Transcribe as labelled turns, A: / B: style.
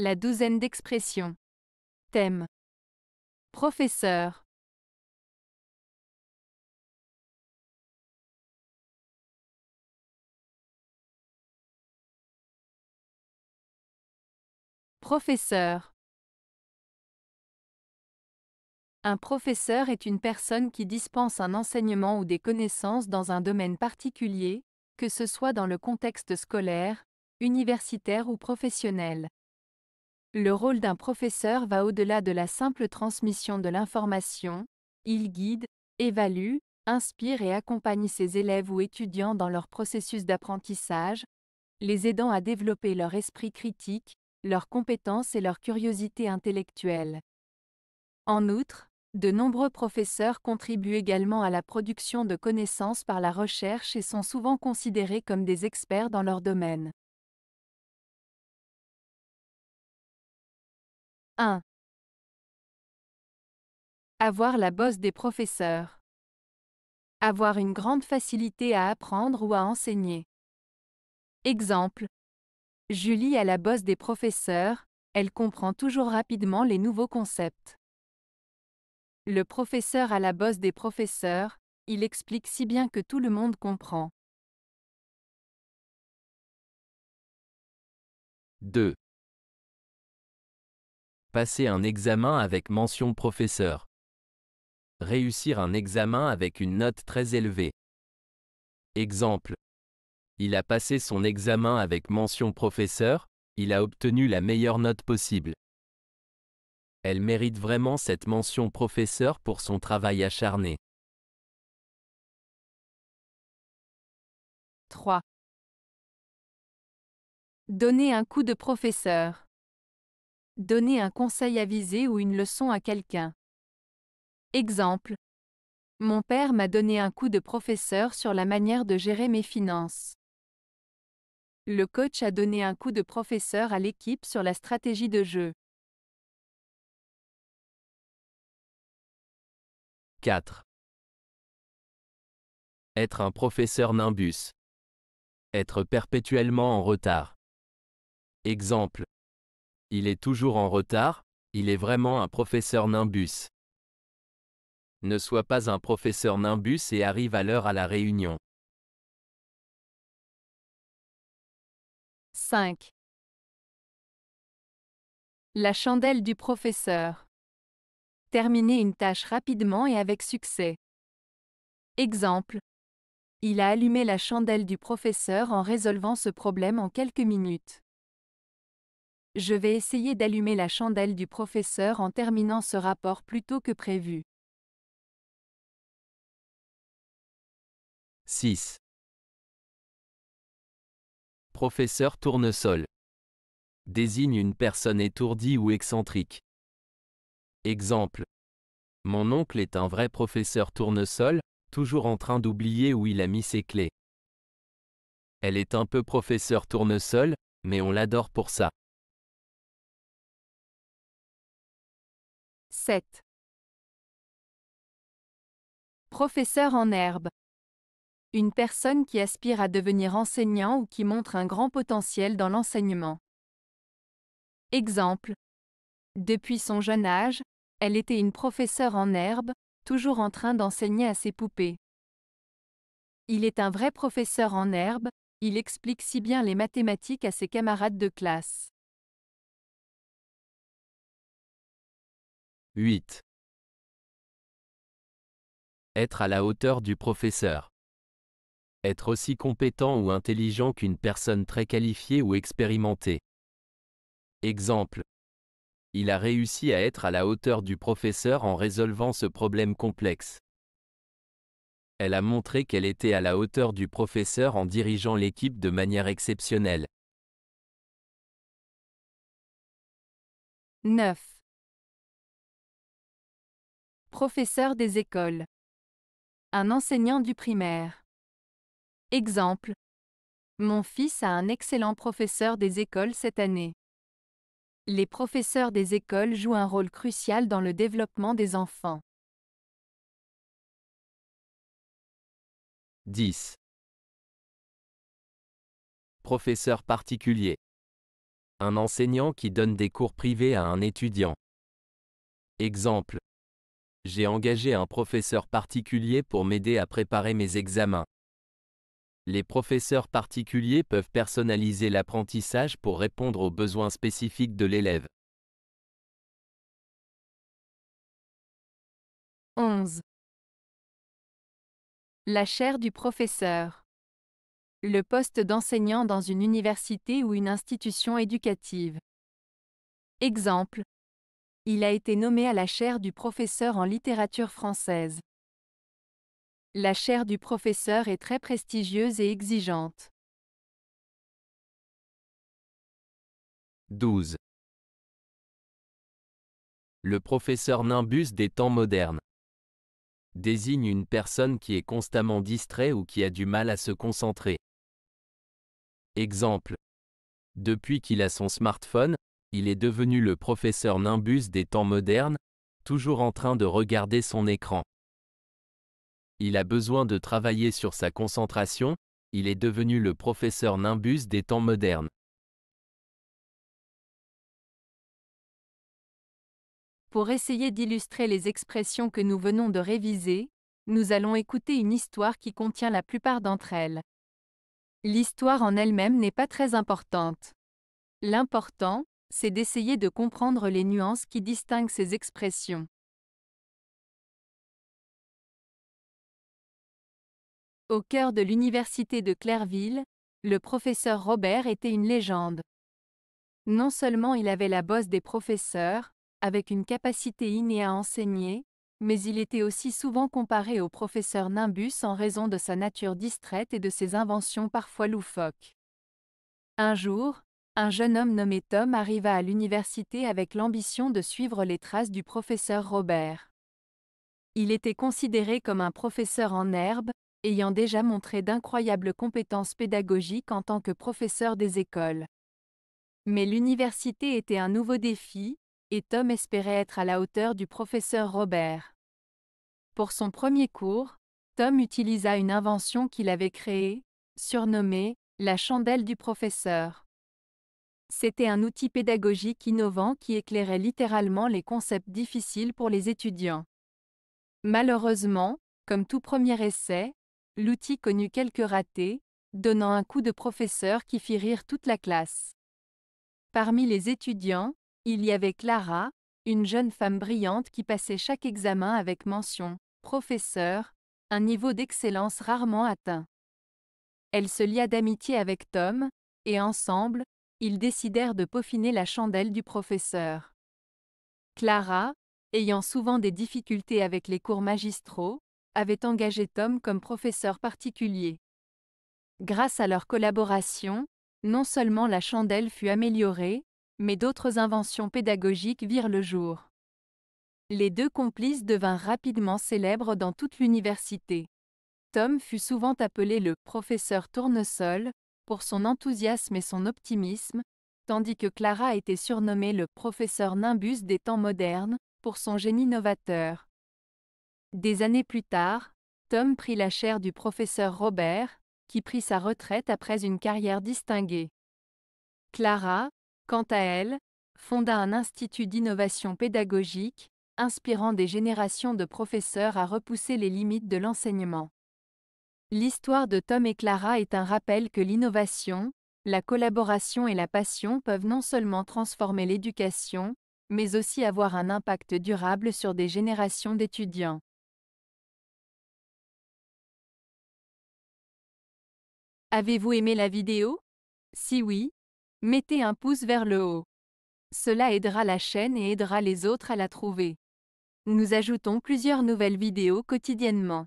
A: La douzaine d'expressions. Thème. Professeur. Professeur.
B: Un professeur est une personne qui dispense un enseignement ou des connaissances dans un domaine particulier, que ce soit dans le contexte scolaire, universitaire ou professionnel. Le rôle d'un professeur va au-delà de la simple transmission de l'information, il guide, évalue, inspire et accompagne ses élèves ou étudiants dans leur processus d'apprentissage, les aidant à développer leur esprit critique, leurs compétences et leur curiosité intellectuelle. En outre, de nombreux professeurs contribuent également à la production de connaissances par la recherche et sont souvent considérés comme des experts dans leur domaine. 1. Avoir la bosse des professeurs. Avoir une grande facilité à apprendre ou à enseigner. Exemple. Julie a la bosse des professeurs, elle comprend toujours rapidement les nouveaux concepts. Le professeur a la bosse des professeurs, il explique si bien que
A: tout le monde comprend.
C: 2. Passer un examen avec mention professeur. Réussir un examen avec une note très élevée. Exemple. Il a passé son examen avec mention professeur, il a obtenu la meilleure note possible. Elle mérite vraiment cette mention professeur pour son travail acharné.
A: 3. Donner
B: un coup de professeur. Donner un conseil avisé ou une leçon à quelqu'un. Exemple. Mon père m'a donné un coup de professeur sur la manière de gérer mes finances. Le coach a donné un coup de professeur à l'équipe sur la stratégie de jeu.
A: 4. Être
C: un professeur nimbus. Être perpétuellement en retard. Exemple. Il est toujours en retard, il est vraiment un professeur Nimbus. Ne sois pas un professeur Nimbus et arrive à l'heure à la réunion.
A: 5. La chandelle du professeur.
B: Terminer une tâche rapidement et avec succès. Exemple. Il a allumé la chandelle du professeur en résolvant ce problème en quelques minutes. Je vais essayer d'allumer la chandelle du professeur en terminant ce rapport
A: plus tôt que prévu.
C: 6. Professeur Tournesol. Désigne une personne étourdie ou excentrique. Exemple. Mon oncle est un vrai professeur Tournesol, toujours en train d'oublier où il a mis ses clés. Elle est un peu professeur Tournesol, mais on
A: l'adore pour ça. 7.
B: Professeur en herbe. Une personne qui aspire à devenir enseignant ou qui montre un grand potentiel dans l'enseignement. Exemple. Depuis son jeune âge, elle était une professeure en herbe, toujours en train d'enseigner à ses poupées. Il est un vrai professeur en herbe, il explique si bien les mathématiques à ses camarades de classe.
A: 8.
C: Être à la hauteur du professeur. Être aussi compétent ou intelligent qu'une personne très qualifiée ou expérimentée. Exemple. Il a réussi à être à la hauteur du professeur en résolvant ce problème complexe. Elle a montré qu'elle était à la hauteur du professeur en dirigeant l'équipe de manière exceptionnelle.
A: 9.
B: Professeur des écoles. Un enseignant du primaire. Exemple. Mon fils a un excellent professeur des écoles cette année. Les professeurs des écoles jouent un rôle crucial dans le développement
A: des enfants.
C: 10. Professeur particulier. Un enseignant qui donne des cours privés à un étudiant. Exemple j'ai engagé un professeur particulier pour m'aider à préparer mes examens. Les professeurs particuliers peuvent personnaliser l'apprentissage pour répondre aux besoins spécifiques de l'élève.
B: 11. La chaire du professeur. Le poste d'enseignant dans une université ou une institution éducative. Exemple, il a été nommé à la chaire du professeur en littérature française. La chaire du professeur est très prestigieuse et exigeante.
C: 12. Le professeur Nimbus des temps modernes désigne une personne qui est constamment distrait ou qui a du mal à se concentrer. Exemple. Depuis qu'il a son smartphone, il est devenu le professeur Nimbus des temps modernes, toujours en train de regarder son écran. Il a besoin de travailler sur sa concentration, il est devenu le professeur Nimbus des temps modernes.
B: Pour essayer d'illustrer les expressions que nous venons de réviser, nous allons écouter une histoire qui contient la plupart d'entre elles. L'histoire en elle-même n'est pas très importante. L'important, c'est d'essayer de comprendre les nuances qui distinguent ces expressions. Au cœur de l'université de Clairville, le professeur Robert était une légende. Non seulement il avait la bosse des professeurs, avec une capacité innée à enseigner, mais il était aussi souvent comparé au professeur Nimbus en raison de sa nature distraite et de ses inventions parfois loufoques. Un jour, un jeune homme nommé Tom arriva à l'université avec l'ambition de suivre les traces du professeur Robert. Il était considéré comme un professeur en herbe, ayant déjà montré d'incroyables compétences pédagogiques en tant que professeur des écoles. Mais l'université était un nouveau défi, et Tom espérait être à la hauteur du professeur Robert. Pour son premier cours, Tom utilisa une invention qu'il avait créée, surnommée la chandelle du professeur. C'était un outil pédagogique innovant qui éclairait littéralement les concepts difficiles pour les étudiants. Malheureusement, comme tout premier essai, l'outil connut quelques ratés, donnant un coup de professeur qui fit rire toute la classe. Parmi les étudiants, il y avait Clara, une jeune femme brillante qui passait chaque examen avec mention professeur, un niveau d'excellence rarement atteint. Elle se lia d'amitié avec Tom, et ensemble, ils décidèrent de peaufiner la chandelle du professeur. Clara, ayant souvent des difficultés avec les cours magistraux, avait engagé Tom comme professeur particulier. Grâce à leur collaboration, non seulement la chandelle fut améliorée, mais d'autres inventions pédagogiques virent le jour. Les deux complices devinrent rapidement célèbres dans toute l'université. Tom fut souvent appelé le professeur tournesol, pour son enthousiasme et son optimisme, tandis que Clara était surnommée le professeur Nimbus des temps modernes, pour son génie novateur. Des années plus tard, Tom prit la chaire du professeur Robert, qui prit sa retraite après une carrière distinguée. Clara, quant à elle, fonda un institut d'innovation pédagogique, inspirant des générations de professeurs à repousser les limites de l'enseignement. L'histoire de Tom et Clara est un rappel que l'innovation, la collaboration et la passion peuvent non seulement transformer l'éducation, mais aussi avoir un impact durable sur des générations d'étudiants. Avez-vous aimé la vidéo Si oui, mettez un pouce vers le haut. Cela aidera la chaîne et aidera les autres à la trouver. Nous ajoutons plusieurs nouvelles vidéos quotidiennement.